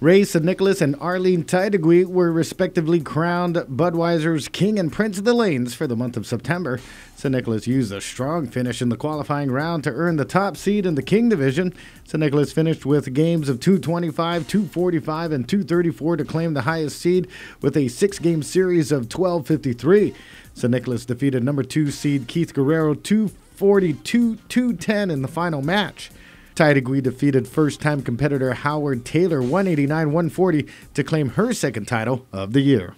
Ray Nicholas and Arlene Tidegui were respectively crowned Budweiser's King and Prince of the Lanes for the month of September. Saint Nicholas used a strong finish in the qualifying round to earn the top seed in the King division. Saint Nicholas finished with games of 225, 245, and 234 to claim the highest seed with a six game series of 1253. Saint Nicholas defeated number two seed Keith Guerrero 242 210 in the final match. Tidegui defeated first time competitor Howard Taylor 189 140 to claim her second title of the year.